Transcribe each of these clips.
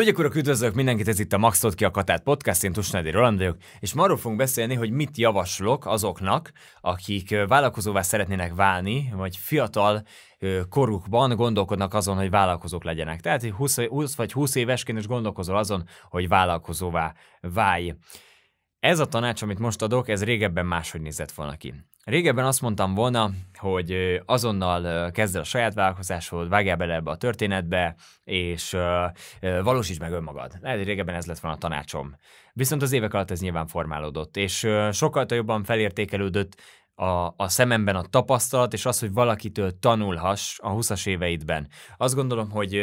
Hölgyek, urak, üdvözlök mindenkit, ez itt a Maxot ki a Katát podcast, én Tusnádi Roland vagyok, és ma arról fogunk beszélni, hogy mit javaslok azoknak, akik vállalkozóvá szeretnének válni, vagy fiatal korukban gondolkodnak azon, hogy vállalkozók legyenek. Tehát 20, 20 vagy 20 évesként is gondolkozol azon, hogy vállalkozóvá válj. Ez a tanács, amit most adok, ez régebben máshogy nézett volna ki. Régebben azt mondtam volna, hogy azonnal kezd el a saját vállalkozásod, vágjál bele ebbe a történetbe, és valósítsd meg önmagad. Lehet, hogy régebben ez lett volna a tanácsom. Viszont az évek alatt ez nyilván formálódott, és sokkal jobban felértékelődött a, a szememben a tapasztalat, és az, hogy valakitől tanulhass a 20-as éveidben. Azt gondolom, hogy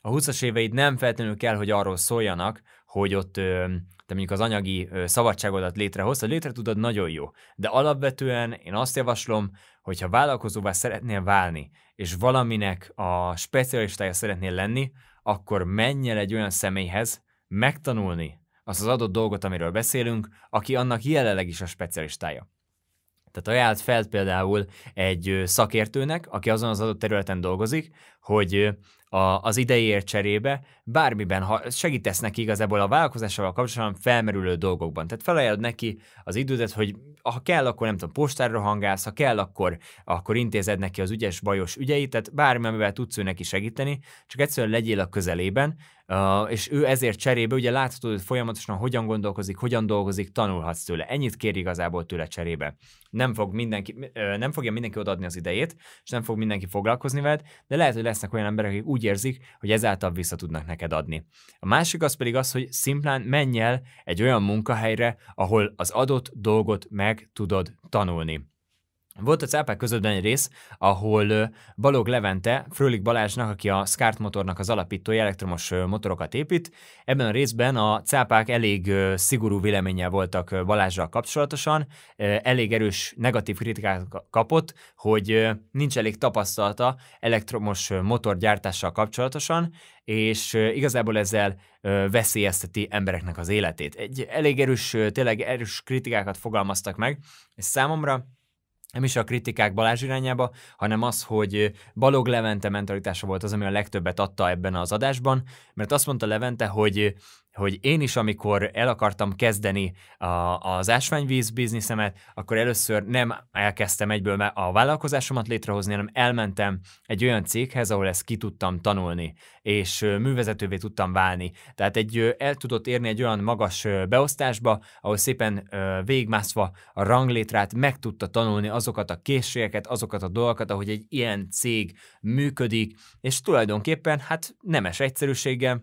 a 20-as éveid nem feltétlenül kell, hogy arról szóljanak, hogy ott te mondjuk az anyagi szabadságodat létrehoztad, létre tudod, nagyon jó. De alapvetően én azt javaslom, hogy ha vállalkozóvá szeretnél válni, és valaminek a specialistája szeretnél lenni, akkor menj el egy olyan személyhez megtanulni azt az adott dolgot, amiről beszélünk, aki annak jelenleg is a specialistája. Tehát ajánlott fel például egy szakértőnek, aki azon az adott területen dolgozik, hogy a, az idejéért cserébe bármiben ha segítesz neki igazából a vállalkozással kapcsolatban felmerülő dolgokban. Tehát felajánlod neki az idődet, hogy ha kell, akkor nem tudom, postára hangálsz, ha kell, akkor, akkor intézed neki az ügyes, bajos ügyeit, tehát amivel tudsz ő neki segíteni, csak egyszerűen legyél a közelében, Uh, és ő ezért cserébe, ugye láthatod, hogy folyamatosan hogyan gondolkozik, hogyan dolgozik, tanulhatsz tőle. Ennyit kér igazából tőle cserébe. Nem, fog mindenki, nem fogja mindenki odaadni az idejét, és nem fog mindenki foglalkozni veled, de lehet, hogy lesznek olyan emberek, akik úgy érzik, hogy ezáltal vissza tudnak neked adni. A másik az pedig az, hogy szimplán menj el egy olyan munkahelyre, ahol az adott dolgot meg tudod tanulni. Volt a cápák közöttben egy rész, ahol Balog Levente, Frölik Balázsnak, aki a Skart motornak az alapítója, elektromos motorokat épít. Ebben a részben a cápák elég szigorú véleménnyel voltak Balázsral kapcsolatosan, elég erős negatív kritikát kapott, hogy nincs elég tapasztalata elektromos motorgyártással kapcsolatosan, és igazából ezzel veszélyezteti embereknek az életét. Egy elég erős, tényleg erős kritikákat fogalmaztak meg, és számomra nem is a kritikák Balázs irányába, hanem az, hogy Balog Levente mentalitása volt az, ami a legtöbbet adta ebben az adásban, mert azt mondta Levente, hogy hogy én is, amikor el akartam kezdeni a, az ásványvíz bizniszemet, akkor először nem elkezdtem egyből a vállalkozásomat létrehozni, hanem elmentem egy olyan céghez, ahol ezt ki tudtam tanulni, és művezetővé tudtam válni. Tehát egy el tudott érni egy olyan magas beosztásba, ahol szépen végmászva a ranglétrát meg tudta tanulni azokat a készségeket, azokat a dolgokat, ahogy egy ilyen cég működik, és tulajdonképpen hát nemes egyszerűséggel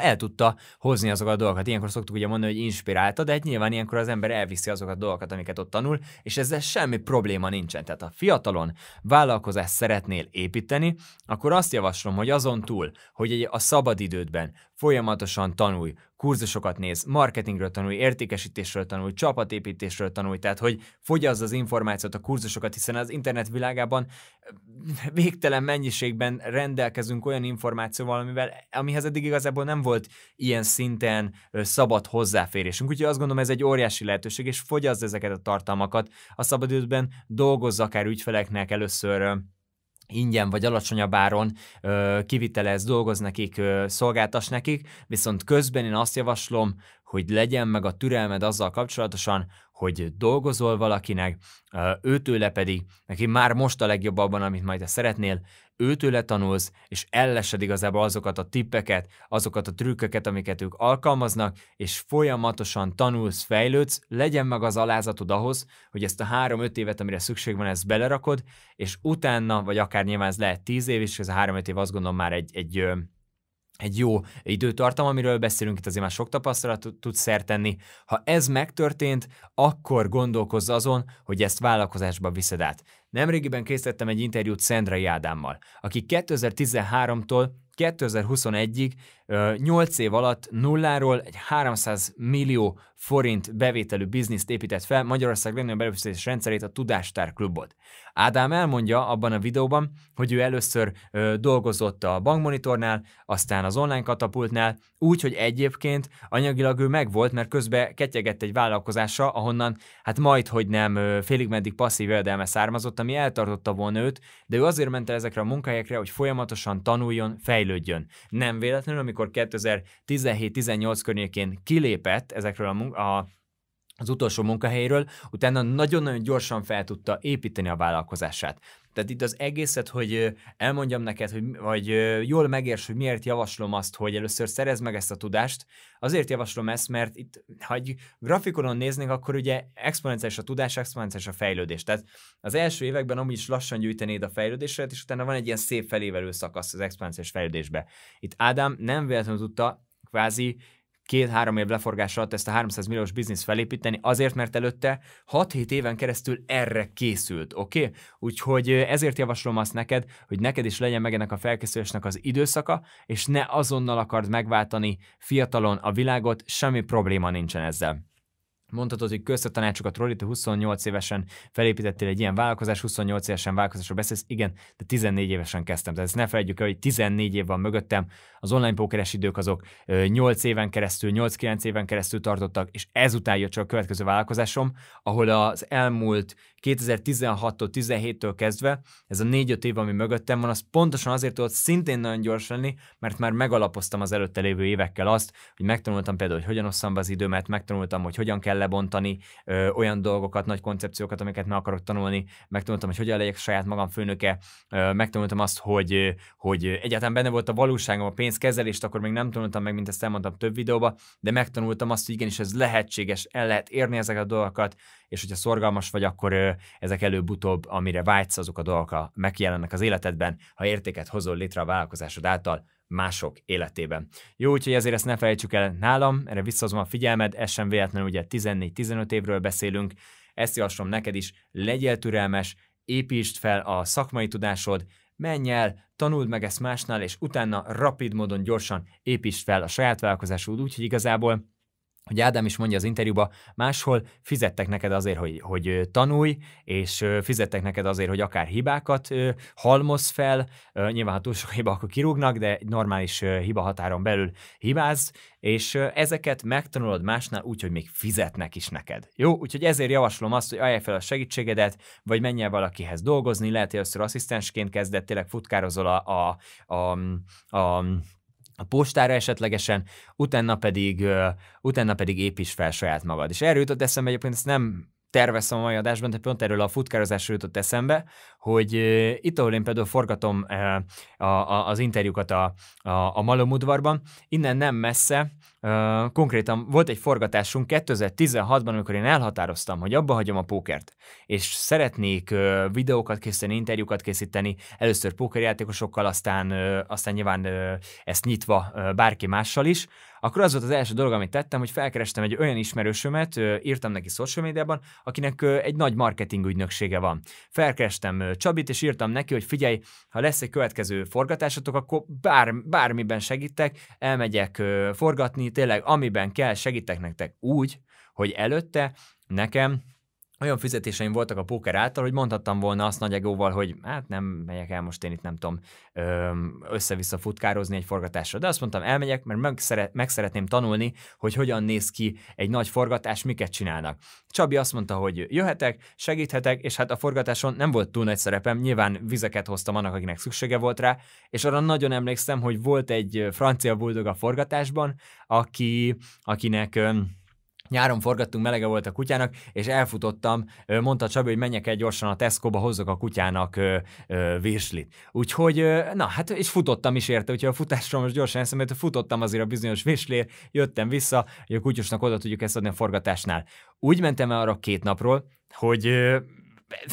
el tudta hozni azokat a dolgokat. Ilyenkor szoktuk ugye mondani, hogy inspirálta, de hát nyilván ilyenkor az ember elviszi azokat a dolgokat, amiket ott tanul, és ezzel semmi probléma nincsen. Tehát ha fiatalon vállalkozást szeretnél építeni, akkor azt javaslom, hogy azon túl, hogy a szabadidődben folyamatosan tanulj, kurzusokat néz, marketingről tanul, értékesítésről tanul, csapatépítésről tanul, tehát hogy fogyazz az információt, a kurzusokat, hiszen az internet világában eh, végtelen mennyiségben rendelkezünk olyan információval, amivel, amihez eddig igazából nem volt ilyen szinten szabad hozzáférésünk. Úgyhogy azt gondolom, ez egy óriási lehetőség, és fogyazz ezeket a tartalmakat a szabadidőben, dolgozz akár ügyfeleknek először ingyen vagy alacsonyabb áron ö, kivitelez, dolgoz nekik, ö, szolgáltas nekik, viszont közben én azt javaslom, hogy legyen meg a türelmed azzal kapcsolatosan, hogy dolgozol valakinek, őtőle pedig, neki már most a legjobb abban, amit majd te szeretnél, őtőle tanulsz, és ellesed igazából azokat a tippeket, azokat a trükköket, amiket ők alkalmaznak, és folyamatosan tanulsz, fejlődsz, legyen meg az alázatod ahhoz, hogy ezt a három-öt évet, amire szükség van, ezt belerakod, és utána, vagy akár nyilván ez lehet tíz év is, ez a három-öt év azt gondolom már egy, egy egy jó időtartam, amiről beszélünk, itt azért már sok tapasztalat tud szertenni. Ha ez megtörtént, akkor gondolkozz azon, hogy ezt vállalkozásba viszed át. Nemrégiben készítettem egy interjút Szendrei Ádámmal, aki 2013-tól 2021-ig 8 év alatt nulláról egy 300 millió forint bevételű bizniszt épített fel Magyarország legnagyobb előfizetés rendszerét, a Tudástár klubot. Ádám elmondja abban a videóban, hogy ő először ö, dolgozott a bankmonitornál, aztán az online katapultnál, úgy, hogy egyébként anyagilag ő megvolt, mert közben ketyegett egy vállalkozása, ahonnan hát majd, hogy nem félig meddig passzív jövedelme származott, ami eltartotta volna őt, de ő azért ment el ezekre a munkahelyekre, hogy folyamatosan tanuljon, fejlődjön. Nem véletlenül, amikor 2017-18 környékén kilépett ezekről a munkahelyekről, a az utolsó munkahelyéről, utána nagyon-nagyon gyorsan fel tudta építeni a vállalkozását. Tehát itt az egészet, hogy elmondjam neked, hogy, vagy jól megérts, hogy miért javaslom azt, hogy először szerez meg ezt a tudást. Azért javaslom ezt, mert itt, ha egy grafikonon néznénk, akkor ugye exponenciális a tudás, exponenciális a fejlődés. Tehát az első években amúgy is lassan gyűjtenéd a fejlődéset, és utána van egy ilyen szép felévelő szakasz az exponenciális fejlődésbe. Itt Ádám nem véletlenül tudta kvázi két-három év leforgás alatt ezt a 300 milliós bizniszt felépíteni, azért, mert előtte 6-7 éven keresztül erre készült, oké? Okay? Úgyhogy ezért javaslom azt neked, hogy neked is legyen meg ennek a felkészülésnek az időszaka, és ne azonnal akard megváltani fiatalon a világot, semmi probléma nincsen ezzel. Mondhatod, hogy köztetanácsokat Roli, te 28 évesen felépítettél egy ilyen vállalkozás, 28 évesen vállalkozásról beszélsz, igen, de 14 évesen kezdtem. Tehát ezt ne felejtjük el, hogy 14 év van mögöttem, az online pókeres idők azok 8 éven keresztül, 8-9 éven keresztül tartottak, és ezután jött csak a következő vállalkozásom, ahol az elmúlt 2016-tól, 17-től kezdve, ez a 4-5 év, ami mögöttem van, az pontosan azért tudott szintén nagyon gyors lenni, mert már megalapoztam az előtte lévő évekkel azt, hogy megtanultam például, hogy hogyan osszam be az időmet, megtanultam, hogy hogyan kell lebontani ö, olyan dolgokat, nagy koncepciókat, amiket meg akarok tanulni, megtanultam, hogy hogyan legyek saját magam főnöke, ö, megtanultam azt, hogy, hogy egyáltalán benne volt a valóságom, a pénzkezelést akkor még nem tanultam meg, mint ezt elmondtam több videóba, de megtanultam azt, hogy igenis ez lehetséges, el lehet érni ezeket a dolgokat, és hogyha szorgalmas vagy, akkor ezek előbb-utóbb, amire vágysz, azok a dolgok megjelennek az életedben, ha értéket hozol létre a vállalkozásod által, mások életében. Jó, úgyhogy ezért ezt ne felejtsük el nálam, erre visszahozom a figyelmed, ez sem véletlenül ugye 14-15 évről beszélünk, ezt javaslom neked is, legyél türelmes, építsd fel a szakmai tudásod, menj el, tanuld meg ezt másnál, és utána rapid módon gyorsan építsd fel a saját vállalkozásod úgyhogy igazából hogy Ádám is mondja az interjúba, máshol fizettek neked azért, hogy, hogy tanulj, és fizettek neked azért, hogy akár hibákat halmoz fel, nyilván ha túl sok hiba, akkor kirúgnak, de egy normális hiba határon belül hibáz, és ezeket megtanulod másnál úgy, hogy még fizetnek is neked. Jó, úgyhogy ezért javaslom azt, hogy ajánlj fel a segítségedet, vagy menj el valakihez dolgozni, lehet, hogy először asszisztensként kezdett, tényleg futkározol a, a, a, a a postára esetlegesen, utána pedig, utána pedig építs fel saját magad. És erről jutott eszembe, egyébként ezt nem terveztem a mai adásban, de pont erről a futkározásról jutott eszembe, hogy itt, ahol én például forgatom az interjúkat a, a, a Malomudvarban, innen nem messze konkrétan volt egy forgatásunk 2016-ban, amikor én elhatároztam, hogy abba hagyom a pókert, és szeretnék videókat készíteni, interjúkat készíteni, először pókerjátékosokkal, aztán, aztán nyilván ezt nyitva bárki mással is, akkor az volt az első dolog, amit tettem, hogy felkerestem egy olyan ismerősömet, írtam neki social médiában, akinek egy nagy marketing ügynöksége van. Felkerestem Csabit, és írtam neki, hogy figyelj, ha lesz egy következő forgatásotok, akkor bár, bármiben segítek, elmegyek forgatni, tényleg amiben kell, segítek nektek úgy, hogy előtte nekem olyan fizetéseim voltak a póker által, hogy mondhattam volna azt nagy egóval, hogy hát nem megyek el most én itt nem tudom össze-vissza futkározni egy forgatásra. De azt mondtam, elmegyek, mert meg, szeret, meg szeretném tanulni, hogy hogyan néz ki egy nagy forgatás, miket csinálnak. Csabi azt mondta, hogy jöhetek, segíthetek, és hát a forgatáson nem volt túl nagy szerepem, nyilván vizeket hoztam annak, akinek szüksége volt rá, és arra nagyon emlékszem, hogy volt egy francia buldog a forgatásban, aki, akinek Nyáron forgattunk, melege volt a kutyának, és elfutottam, mondta Csabi, hogy menjek egy gyorsan a Tesco-ba, hozzak a kutyának ö, ö, virslit. Úgyhogy, na hát, és futottam is érte, úgyhogy a futásról most gyorsan eszembe, mert futottam azért a bizonyos virslér, jöttem vissza, hogy a kutyusnak oda tudjuk ezt adni a forgatásnál. Úgy mentem el arra két napról, hogy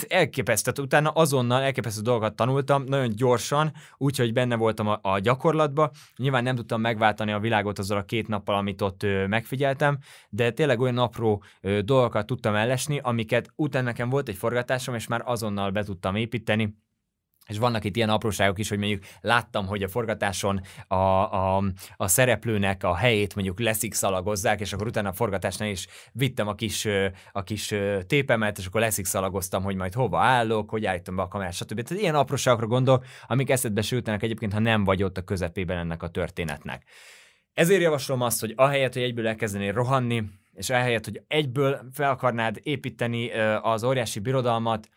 elképesztett, utána azonnal elképesztő dolgokat tanultam, nagyon gyorsan, úgyhogy benne voltam a, a gyakorlatba. Nyilván nem tudtam megváltani a világot azzal a két nappal, amit ott ö, megfigyeltem, de tényleg olyan apró ö, dolgokat tudtam ellesni, amiket utána nekem volt egy forgatásom, és már azonnal be tudtam építeni és vannak itt ilyen apróságok is, hogy mondjuk láttam, hogy a forgatáson a, a, a szereplőnek a helyét mondjuk leszik szalagozzák, és akkor utána a forgatásnál is vittem a kis, a kis tépemet, és akkor leszik szalagoztam, hogy majd hova állok, hogy állítom be a kamerát, stb. Tehát ilyen apróságokra gondolok, amik eszedbe sültenek egyébként, ha nem vagy ott a közepében ennek a történetnek. Ezért javaslom azt, hogy ahelyett, hogy egyből elkezdenél rohanni, és ahelyett, hogy egyből fel akarnád építeni az óriási birodalmat,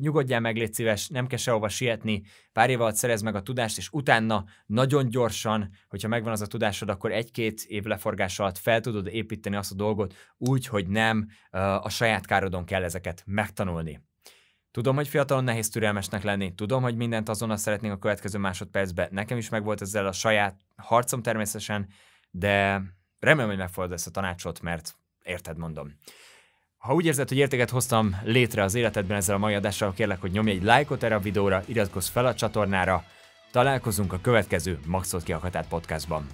nyugodjál meg, légy szíves, nem kell sehova sietni, pár év alatt szerez meg a tudást, és utána nagyon gyorsan, hogyha megvan az a tudásod, akkor egy-két év leforgás alatt fel tudod építeni azt a dolgot úgy, hogy nem a saját károdon kell ezeket megtanulni. Tudom, hogy fiatalon nehéz türelmesnek lenni, tudom, hogy mindent azonnal szeretnénk a következő másodpercben. Nekem is megvolt ezzel a saját harcom természetesen, de remélem, hogy megfordul ezt a tanácsot, mert érted, mondom. Ha úgy érzed, hogy értéket hoztam létre az életedben ezzel a mai adással, kérlek, hogy nyomj egy lájkot erre a videóra, iratkozz fel a csatornára, találkozunk a következő Maxot Kiakatát podcastban.